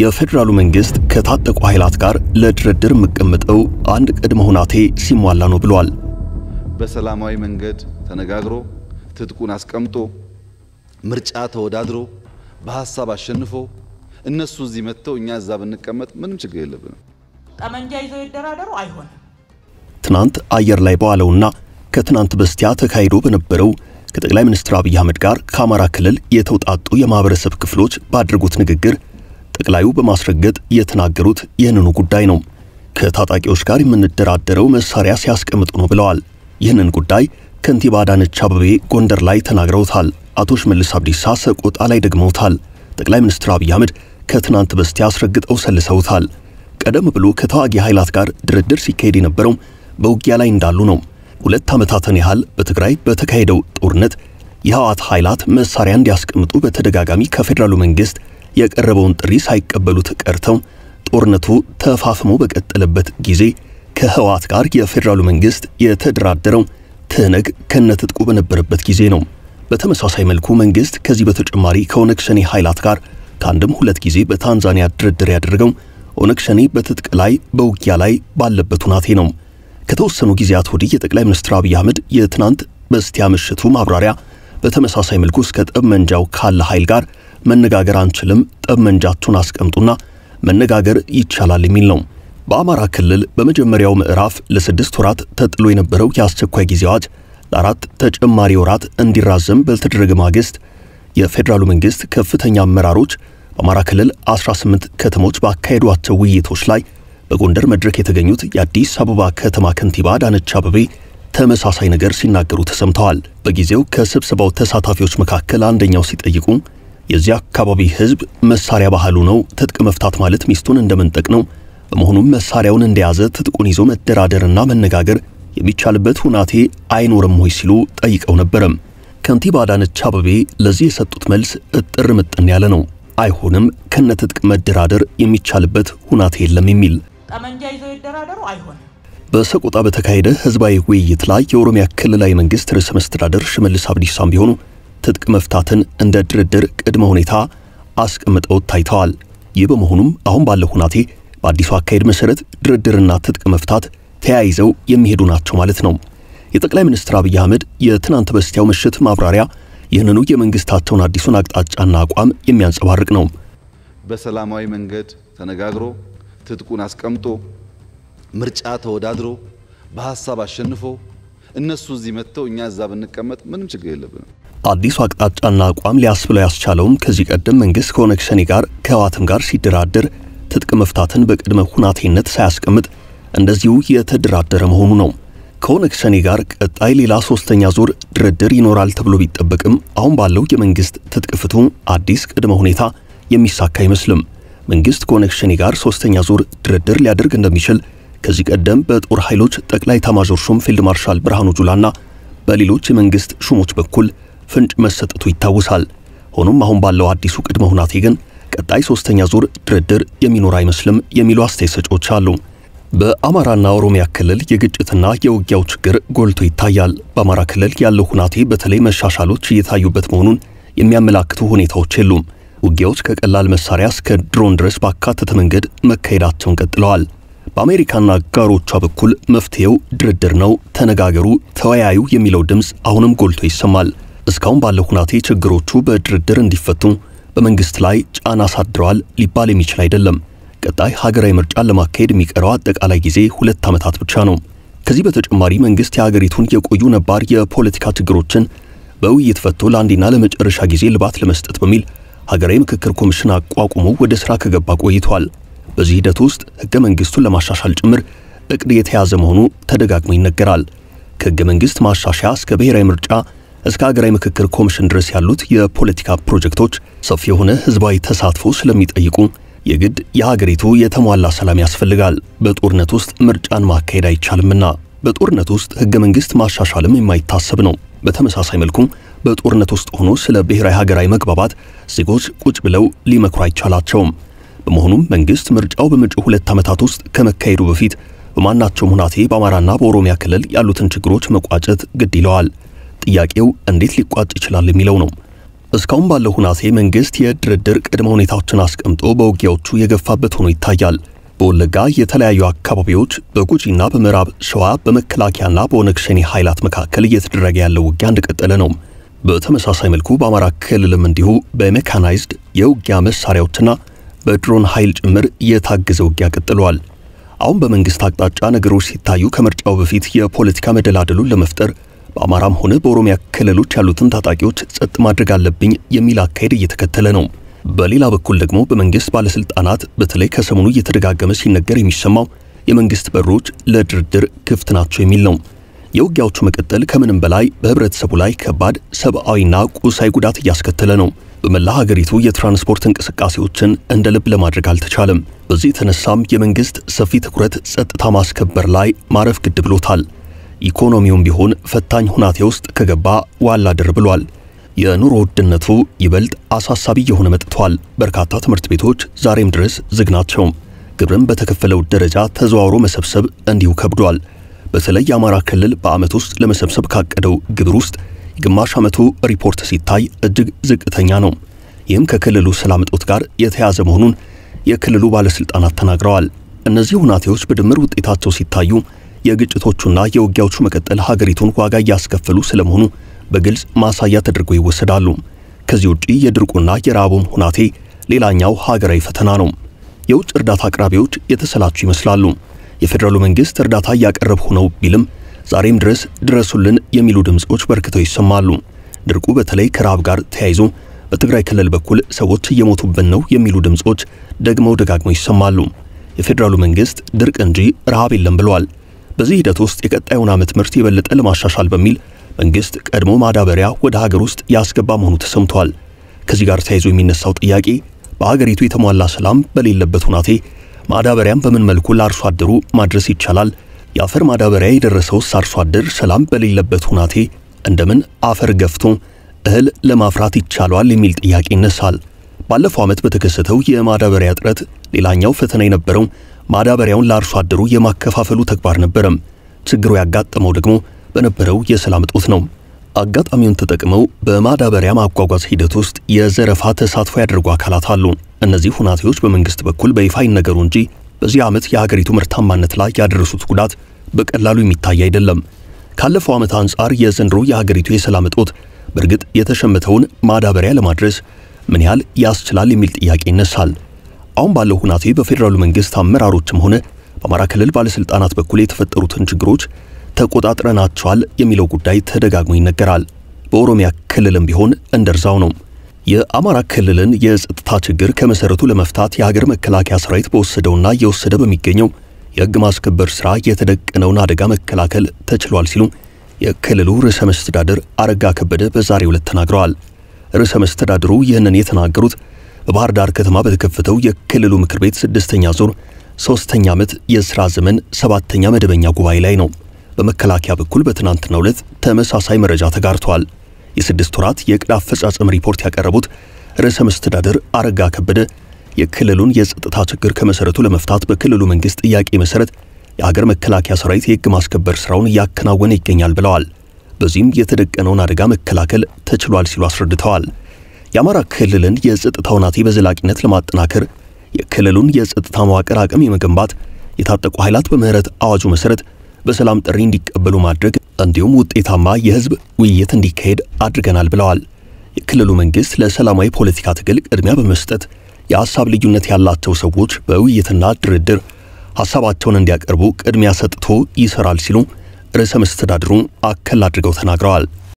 የፌዴራሉ መንግስት ከታጠቁ ኃይላት ጋር ለድርድር የምቀምጠው አንድ ቅድመ ሁናቴ ሲሟላ ነው ብሏል። በሰላማዊ መንገድ ተነጋግሮ ትጥቁን አስቀምጦ ምርጫ ተወዳድሮ በሀሳብ አሸንፎ እነሱ እዚህ መጥተው እኛ እዛ ብንቀመጥ ምንም ችግር የለብንም። ጠመንጃ ይዘው ይደራደሩ አይሆንም። ትናንት አየር ላይ በዋለውና ከትናንት በስቲያ ተካሂዶ በነበረው ከጠቅላይ ሚኒስትር አብይ አህመድ ጋር ከአማራ ክልል የተውጣጡ የማህበረሰብ ክፍሎች ባደረጉት ንግግር ጠቅላዩ በማስረገጥ የተናገሩት ይህንኑ ጉዳይ ነው። ከታጣቂዎች ጋር የምንደራደረው መሳሪያ ሲያስቀምጡ ነው ብለዋል። ይህንን ጉዳይ ከንቲባ አዳነች አበቤ ጎንደር ላይ ተናግረውታል። አቶ ሽመልስ አብዲሳ ሰቆጣ ላይ ደግመውታል። ጠቅላይ ሚኒስትር አብይ አህመድ ከትናንት በስቲያ አስረግጠው ሰልሰውታል። ቀደም ብሎ ከተዋጊ ኃይላት ጋር ድርድር ሲካሄድ የነበረው በውጊያ ላይ እንዳሉ ነው። ሁለት ዓመታትን ያህል በትግራይ በተካሄደው ጦርነት የህወሓት ኃይላት መሳሪያ እንዲያስቀምጡ በተደጋጋሚ ከፌዴራሉ መንግስት የቀረበውን ጥሪ ሳይቀበሉት ቀርተው ጦርነቱ ተፋፍሞ በቀጠለበት ጊዜ ከህወሓት ጋር የፌዴራሉ መንግስት የተደራደረው ትህነግ ከነትጥቁ በነበረበት ጊዜ ነው። በተመሳሳይ መልኩ መንግስት ከዚህ በተጨማሪ ከኦነግ ሸኔ ኃይላት ጋር ከአንድም ሁለት ጊዜ በታንዛኒያ ድርድር ያደረገው ኦነግ ሸኔ በትጥቅ ላይ በውጊያ ላይ ባለበት ሁናቴ ነው። ከተወሰኑ ጊዜያት ወዲህ የጠቅላይ ሚኒስትር አብይ አህመድ የትናንት በስቲያ ምሽቱ ማብራሪያ በተመሳሳይ መልኩ እስከ መንጃው ካለ ኃይል ጋር መነጋገር አንችልም፣ ጠመንጃችሁን አስቀምጡና መነጋገር ይቻላል የሚል ነው። በአማራ ክልል በመጀመሪያው ምዕራፍ ለስድስት ወራት ተጥሎ የነበረው የአስቸኳይ ጊዜ አዋጅ ለአራት ተጨማሪ ወራት እንዲራዘም በተደረገ ማግስት የፌዴራሉ መንግስት ከፍተኛ አመራሮች በአማራ ክልል 18 ከተሞች ባካሄዷቸው ውይይቶች ላይ በጎንደር መድረክ የተገኙት የአዲስ አበባ ከተማ ከንቲባ አዳነች አበቤ ተመሳሳይ ነገር ሲናገሩ ተሰምተዋል። በጊዜው ከስብሰባው ተሳታፊዎች መካከል አንደኛው ሲጠይቁ የዚህ አካባቢ ህዝብ መሳሪያ ባህሉ ነው። ትጥቅ መፍታት ማለት ሚስቱን እንደመንጠቅ ነው። በመሆኑም መሳሪያውን እንደያዘ ትጥቁን ይዞ መደራደርና መነጋገር የሚቻልበት ሁናቴ አይኖርም ወይ ሲሉ ጠይቀው ነበረም። ከንቲባ አዳነች አበቤ ለዚህ የሰጡት መልስ እጥር ምጥን ያለ ነው። አይሆንም፣ ከነትጥቅ መደራደር የሚቻልበት ሁናቴ የለም የሚል ጠመንጃ ይዘው ይደራደሩ አይሆንም። በሰቆጣ በተካሄደ ህዝባዊ ውይይት ላይ የኦሮሚያ ክልላዊ መንግስት ርዕሰ መስተዳደር ሽመልስ አብዲሳም ቢሆኑ ትጥቅ መፍታትን እንደ ድርድር ቅድመ ሁኔታ አስቀምጠው ታይተዋል። ይህ በመሆኑም አሁን ባለው ሁናቴ በአዲሱ አካሄድ መሰረት ድርድርና ትጥቅ መፍታት ተያይዘው የሚሄዱ ናቸው ማለት ነው። የጠቅላይ ሚኒስትር አብይ አህመድ የትናንት በስቲያው ምሽት ማብራሪያ ይህንኑ የመንግስታቸውን አዲሱን አቅጣጫና አቋም የሚያንጸባርቅ ነው። በሰላማዊ መንገድ ተነጋግሮ ትጥቁን አስቀምጦ ምርጫ ተወዳድሮ በሀሳብ አሸንፎ እነሱ እዚህ መጥተው እኛ እዛ ብንቀመጥ ምንም ችግር የለብንም። አዲሱ አቅጣጫና አቋም ሊያስብለው ያስቻለውም ከዚህ ቀደም መንግስት ከኦነግ ሸኔ ጋር ከህወሓትም ጋር ሲደራደር ትጥቅ መፍታትን በቅድመ ሁናቴነት ሳያስቀምጥ እንደዚሁ የተደራደረ መሆኑ ነው። ከኦነግ ሸኔ ጋር ቀጣይ ሌላ ሶስተኛ ዙር ድርድር ይኖራል ተብሎ ቢጠበቅም አሁን ባለው የመንግስት ትጥቅ ፍቱ አዲስ ቅድመ ሁኔታ የሚሳካ አይመስልም። መንግስት ከኦነግ ሸኔ ጋር ሶስተኛ ዙር ድርድር ሊያደርግ እንደሚችል ከዚህ ቀደም በጦር ኃይሎች ጠቅላይ ኤታማዦር ሹም ፊልድ ማርሻል ብርሃኑ ጁላና በሌሎች የመንግስት ሹሞች በኩል ፍንጭ መሰጠቱ ይታወሳል። ሆኖም አሁን ባለው አዲሱ ቅድመ ሁናቴ ግን ቀጣይ ሶስተኛ ዙር ድርድር የሚኖር አይመስልም የሚሉ አስተያየት ሰጪዎች አሉ። በአማራና ኦሮሚያ ክልል የግጭትና የውጊያው ችግር ጎልቶ ይታያል። በአማራ ክልል ያለው ሁናቴ በተለይ መሻሻሎች እየታዩበት መሆኑን የሚያመላክቱ ሁኔታዎች የሉም። ውጊያዎች ከቀላል መሳሪያ እስከ ድሮን ድረስ ባካተተ መንገድ መካሄዳቸውን ቀጥለዋል። በአሜሪካና አጋሮቿ በኩል መፍትሄው ድርድር ነው፣ ተነጋገሩ፣ ተወያዩ የሚለው ድምፅ አሁንም ጎልቶ ይሰማል። እስካሁን ባለው ሁናቴ ችግሮቹ በድርድር እንዲፈቱ በመንግስት ላይ ጫና አሳድረዋል ሊባል የሚችል አይደለም። ቀጣይ ሀገራዊ ምርጫን ለማካሄድ የሚቀረው አጠቃላይ ጊዜ ሁለት ዓመታት ብቻ ነው። ከዚህ በተጨማሪ መንግስት የሀገሪቱን የቆዩ ነባር የፖለቲካ ችግሮችን በውይይት ፈቶ ለአንዴና ለመጨረሻ ጊዜ ልባት ለመስጠት በሚል ሀገራዊ ምክክር ኮሚሽን አቋቁሞ ወደ ስራ ከገባ ቆይቷል። በዚህ ሂደት ውስጥ ህገ መንግስቱን ለማሻሻል ጭምር እቅድ የተያዘ መሆኑ ተደጋግሞ ይነገራል። ከህገ መንግስት ማሻሻያ እስከ ብሔራዊ ምርጫ እስከ ሀገራዊ ምክክር ኮሚሽን ድረስ ያሉት የፖለቲካ ፕሮጀክቶች ሰፊ የሆነ ህዝባዊ ተሳትፎ ስለሚጠይቁ የግድ የሀገሪቱ የተሟላ ሰላም ያስፈልጋል። በጦርነት ውስጥ ምርጫን ማካሄድ አይቻልምና በጦርነት ውስጥ ህገ መንግስት ማሻሻልም የማይታሰብ ነው። በተመሳሳይ መልኩ በጦርነት ውስጥ ሆኖ ስለ ብሔራዊ ሀገራዊ መግባባት ዜጎች ቁጭ ብለው ሊመክሩ አይቻላቸውም። በመሆኑም መንግስት ምርጫው በመጪው ሁለት ዓመታት ውስጥ ከመካሄዱ በፊት በማናቸውም ሁናቴ በአማራና በኦሮሚያ ክልል ያሉትን ችግሮች መቋጨት ግድ ይለዋል። ጥያቄው እንዴት ሊቋጭ ይችላል የሚለው ነው። እስካሁን ባለው ሁናሴ መንግስት የድርድር ቅድመ ሁኔታዎችን አስቀምጦ በውጊያዎቹ የገፋበት ሆኖ ይታያል። በወለጋ የተለያዩ አካባቢዎች፣ በጉጂና በምዕራብ ሸዋ በመከላከያና በኦነግ ሸኔ ኃይላት መካከል እየተደረገ ያለው ውጊያ እንደቀጠለ ነው። በተመሳሳይ መልኩ በአማራ ክልልም እንዲሁ በሜካናይዝድ የውጊያ መሳሪያዎችና በድሮን ኃይል ጭምር የታገዘ ውጊያ ቀጥሏል። አሁን በመንግስት አቅጣጫ ነገሮች ሲታዩ ከምርጫው በፊት የፖለቲካ መደላደሉን ለመፍጠር በአማራም ሆነ በኦሮሚያ ክልሎች ያሉትን ታጣቂዎች ጸጥ ማድረግ አለብኝ የሚል አካሄድ እየተከተለ ነው። በሌላ በኩል ደግሞ በመንግስት ባለስልጣናት በተለይ ከሰሞኑ እየተደጋገመ ሲነገር የሚሰማው የመንግስት በሮች ለድርድር ክፍት ናቸው የሚል ነው። የውጊያዎቹ መቀጠል ከምንም በላይ በህብረተሰቡ ላይ ከባድ ሰብአዊና ቁሳዊ ጉዳት እያስከተለ ነው። በመላ ሀገሪቱ የትራንስፖርት እንቅስቃሴዎችን እንደ ልብ ለማድረግ አልተቻለም። በዚህ የተነሳም የመንግስት ሰፊ ትኩረት ጸጥታ ማስከበር ላይ ማረፍ ግድ ብሎታል። ኢኮኖሚውም ቢሆን ፈታኝ ሁናቴ ውስጥ ከገባ ዋላ ድር ብሏል። የኑሮ ውድነቱ ይበልጥ አሳሳቢ የሆነ መጥቷል። በርካታ ትምህርት ቤቶች ዛሬም ድረስ ዝግ ናቸው። ግብርን በተከፈለው ደረጃ ተዘዋውሮ መሰብሰብ እንዲሁ ከብዷል። በተለይ የአማራ ክልል በአመት ውስጥ ለመሰብሰብ ካቀደው ግብር ውስጥ የግማሽ ዓመቱ ሪፖርት ሲታይ እጅግ ዝቅተኛ ነው። ይህም ከክልሉ ሰላም እጦት ጋር የተያያዘ መሆኑን የክልሉ ባለስልጣናት ተናግረዋል። እነዚህ ሁናቴዎች በድምር ውጤታቸው ሲታዩ የግጭቶቹና የውጊያዎቹ መቀጠል ሀገሪቱን ዋጋ እያስከፈሉ ስለመሆኑ በግልጽ ማሳያ ተደርጎ ይወሰዳሉ። ከዚህ ውጪ የድርቁና የረሃቡም ሁናቴ ሌላኛው ሀገራዊ ፈተና ነው። የውጭ እርዳታ አቅራቢዎች የተሰላቹ ይመስላሉ። የፌዴራሉ መንግስት እርዳታ እያቀረብሁ ነው ቢልም ዛሬም ድረስ ድረሱልን የሚሉ ድምፆች በርክተው ይሰማሉ። ድርቁ በተለይ ከረሃብ ጋር ተያይዞ በትግራይ ክልል በኩል ሰዎች እየሞቱብን ነው የሚሉ ድምፆች ደግመው ደጋግመው ይሰማሉ። የፌዴራሉ መንግስት ድርቅ እንጂ ረሃብ የለም ብለዋል። በዚህ ሂደት ውስጥ የቀጣዩን ዓመት ምርት የበለጠ ለማሻሻል በሚል መንግስት ቀድሞ ማዳበሪያ ወደ ሀገር ውስጥ ያስገባ መሆኑ ተሰምቷል። ከዚህ ጋር ተያይዞ የሚነሳው ጥያቄ በሀገሪቱ የተሟላ ሰላም በሌለበት ሁናቴ ማዳበሪያም በምን መልኩ ለአርሶ አደሩ ማድረስ ይቻላል? የአፈር ማዳበሪያ የደረሰውስ አርሶ አደር ሰላም በሌለበት ሁናቴ እንደምን አፈር ገፍቶ እህል ለማፍራት ይቻለዋል የሚል ጥያቄ ይነሳል። ባለፈው ዓመት በተከሰተው የማዳበሪያ እጥረት ሌላኛው ፈተና የነበረው ማዳበሪያውን ለአርሶ አደሩ የማከፋፈሉ ተግባር ነበረም። ችግሩ ያጋጠመው ደግሞ በነበረው የሰላም እጦት ነው። አጋጣሚውን ተጠቅመው በማዳበሪያ ማጓጓዝ ሂደት ውስጥ የዘረፋ ተሳትፎ ያደርጉ አካላት አሉ። እነዚህ ሁናቴዎች በመንግስት በኩል በይፋ ይነገሩ እንጂ በዚህ ዓመት የሀገሪቱ ምርታማነት ላይ ያደረሱት ጉዳት በቀላሉ የሚታይ አይደለም። ካለፈው ዓመት አንጻር የዘንድሮ የሀገሪቱ የሰላም እጦት በእርግጥ የተሸመተውን ማዳበሪያ ለማድረስ ምን ያህል ያስችላል የሚል ጥያቄ ይነሳል። አሁን ባለው ሁናቴ በፌዴራሉ መንግስት አመራሮችም ሆነ በአማራ ክልል ባለስልጣናት በኩል የተፈጠሩትን ችግሮች ተቆጣጥረናቸዋል የሚለው ጉዳይ ተደጋግሞ ይነገራል። በኦሮሚያ ክልልም ቢሆን እንደርዛው ነው። የአማራ ክልልን የጸጥታ ችግር ከመሰረቱ ለመፍታት የሀገር መከላከያ ሰራዊት በወሰደውና እየወሰደ በሚገኘው የህግ ማስከበር ስራ የተደቀነውን አደጋ መከላከል ተችሏል ሲሉ የክልሉ ርዕሰ መስተዳድር አረጋ ከበደ በዛሬው ዕለት ተናግረዋል። ርዕሰ መስተዳድሩ ይህንን የተናገሩት በባህር ዳር ከተማ በተከፈተው የክልሉ ምክር ቤት ስድስተኛ ዙር ሶስተኛ ዓመት የስራ ዘመን ሰባተኛ መደበኛ ጉባኤ ላይ ነው። በመከላከያ በኩል በትናንትናው ዕለት ተመሳሳይ መረጃ ተጋርተዋል። የስድስት ወራት የዕቅድ አፈጻጸም ሪፖርት ያቀረቡት ርዕሰ መስተዳድር አረጋ ከበደ የክልሉን የጸጥታ ችግር ከመሰረቱ ለመፍታት በክልሉ መንግስት ጥያቄ መሰረት የሀገር መከላከያ ሰራዊት የህግ ማስከበር ስራውን እያከናወነ ይገኛል ብለዋል። በዚህም የተደቀነውን አደጋ መከላከል ተችሏል ሲሉ አስረድተዋል። የአማራ ክልልን የጸጥታ ሁናቴ በዘላቂነት ለማጠናከር የክልሉን የጸጥታ መዋቅር አቅም የመገንባት የታጠቁ ኃይላት በምህረት አዋጁ መሰረት በሰላም ጥሪ እንዲቀበሉ ማድረግ እንዲሁም ውጤታማ የህዝብ ውይይት እንዲካሄድ አድርገናል ብለዋል። የክልሉ መንግስት ለሰላማዊ ፖለቲካ ትግል ቅድሚያ በመስጠት የሀሳብ ልዩነት ያላቸው ሰዎች በውይይትና ድርድር ሀሳባቸውን እንዲያቀርቡ ቅድሚያ ሰጥቶ ይሰራል ሲሉ ርዕሰ መስተዳድሩ አከል አድርገው ተናግረዋል።